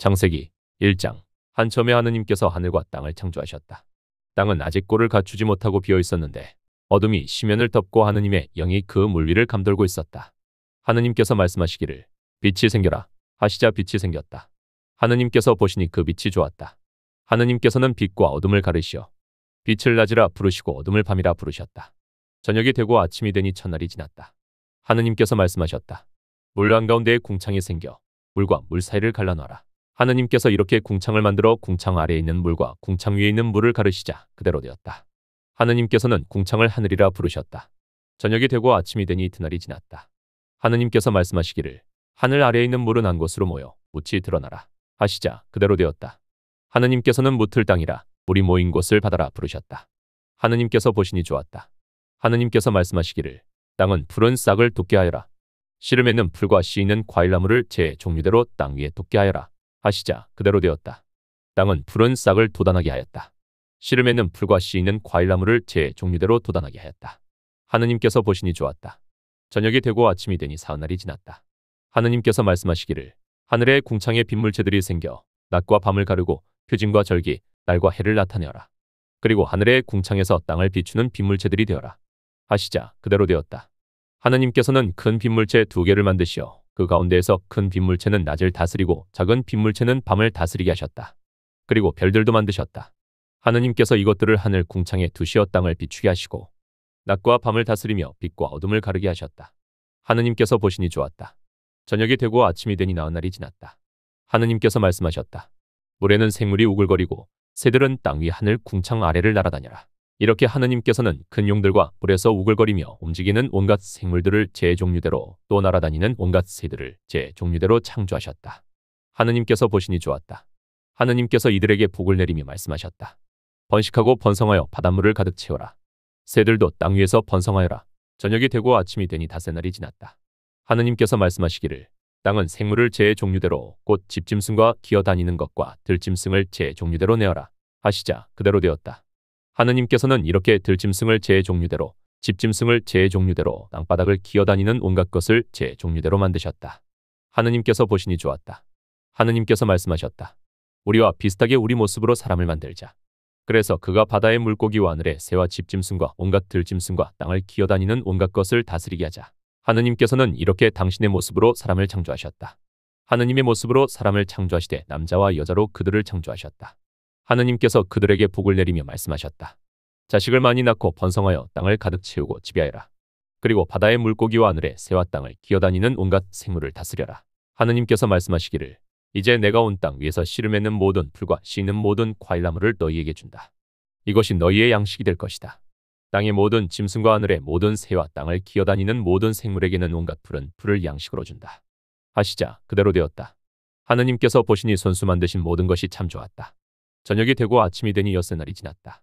창세기 1장 한첨에 하느님께서 하늘과 땅을 창조하셨다. 땅은 아직 꼴을 갖추지 못하고 비어 있었는데 어둠이 심연을 덮고 하느님의 영이 그 물위를 감돌고 있었다. 하느님께서 말씀하시기를 빛이 생겨라 하시자 빛이 생겼다. 하느님께서 보시니 그 빛이 좋았다. 하느님께서는 빛과 어둠을 가르시어 빛을 낮이라 부르시고 어둠을 밤이라 부르셨다. 저녁이 되고 아침이 되니 첫날이 지났다. 하느님께서 말씀하셨다. 물 한가운데에 궁창이 생겨 물과 물 사이를 갈라놔라. 하느님께서 이렇게 궁창을 만들어 궁창 아래에 있는 물과 궁창 위에 있는 물을 가르시자 그대로 되었다. 하느님께서는 궁창을 하늘이라 부르셨다. 저녁이 되고 아침이 되니 이튿날이 지났다. 하느님께서 말씀하시기를 하늘 아래에 있는 물은 한 곳으로 모여 무치 드러나라 하시자 그대로 되었다. 하느님께서는 무틀 땅이라 물이 모인 곳을 받아라 부르셨다. 하느님께서 보시니 좋았다. 하느님께서 말씀하시기를 땅은 푸른 싹을 돋게 하여라. 씨름에는 풀과 씨 있는 과일나무를 제 종류대로 땅 위에 돋게 하여라. 하시자 그대로 되었다. 땅은 푸른 싹을 도단하게 하였다. 씨름에는 풀과 씨 있는 과일나무를 제 종류대로 도단하게 하였다. 하느님께서 보시니 좋았다. 저녁이 되고 아침이 되니 사흘날이 지났다. 하느님께서 말씀하시기를 하늘에 궁창의 빗물체들이 생겨 낮과 밤을 가르고 표진과 절기, 날과 해를 나타내어라. 그리고 하늘의 궁창에서 땅을 비추는 빗물체들이 되어라. 하시자 그대로 되었다. 하느님께서는 큰 빗물체 두 개를 만드시어 그 가운데에서 큰 빗물체는 낮을 다스리고 작은 빗물체는 밤을 다스리게 하셨다. 그리고 별들도 만드셨다. 하느님께서 이것들을 하늘 궁창에 두시어 땅을 비추게 하시고 낮과 밤을 다스리며 빛과 어둠을 가르게 하셨다. 하느님께서 보시니 좋았다. 저녁이 되고 아침이 되니 나은 날이 지났다. 하느님께서 말씀하셨다. 물에는 생물이 우글거리고 새들은 땅 위 하늘 궁창 아래를 날아다녀라. 이렇게 하느님께서는 큰 용들과 물에서 우글거리며 움직이는 온갖 생물들을 제 종류대로 또 날아다니는 온갖 새들을 제 종류대로 창조하셨다. 하느님께서 보시니 좋았다. 하느님께서 이들에게 복을 내리며 말씀하셨다. 번식하고 번성하여 바닷물을 가득 채워라. 새들도 땅 위에서 번성하여라. 저녁이 되고 아침이 되니 다새 날이 지났다. 하느님께서 말씀하시기를 땅은 생물을 제 종류대로 곧 집짐승과 기어다니는 것과 들짐승을 제 종류대로 내어라. 하시자 그대로 되었다. 하느님께서는 이렇게 들짐승을 제 종류대로 집짐승을 제 종류대로 땅바닥을 기어다니는 온갖 것을 제 종류대로 만드셨다. 하느님께서 보시니 좋았다. 하느님께서 말씀하셨다. 우리와 비슷하게 우리 모습으로 사람을 만들자. 그래서 그가 바다의 물고기와 하늘의 새와 집짐승과 온갖 들짐승과 땅을 기어다니는 온갖 것을 다스리게 하자. 하느님께서는 이렇게 당신의 모습으로 사람을 창조하셨다. 하느님의 모습으로 사람을 창조하시되 남자와 여자로 그들을 창조하셨다. 하느님께서 그들에게 복을 내리며 말씀하셨다. 자식을 많이 낳고 번성하여 땅을 가득 채우고 지배하여라. 그리고 바다의 물고기와 하늘의 새와 땅을 기어다니는 온갖 생물을 다스려라. 하느님께서 말씀하시기를 이제 내가 온 땅 위에서 씨름 맺는 모든 풀과 씨는 모든 과일나무를 너희에게 준다. 이것이 너희의 양식이 될 것이다. 땅의 모든 짐승과 하늘의 모든 새와 땅을 기어다니는 모든 생물에게는 온갖 풀은 풀을 양식으로 준다. 하시자 그대로 되었다. 하느님께서 보시니 손수 만드신 모든 것이 참 좋았다. 저녁이 되고 아침이 되니 엿새 날이 지났다.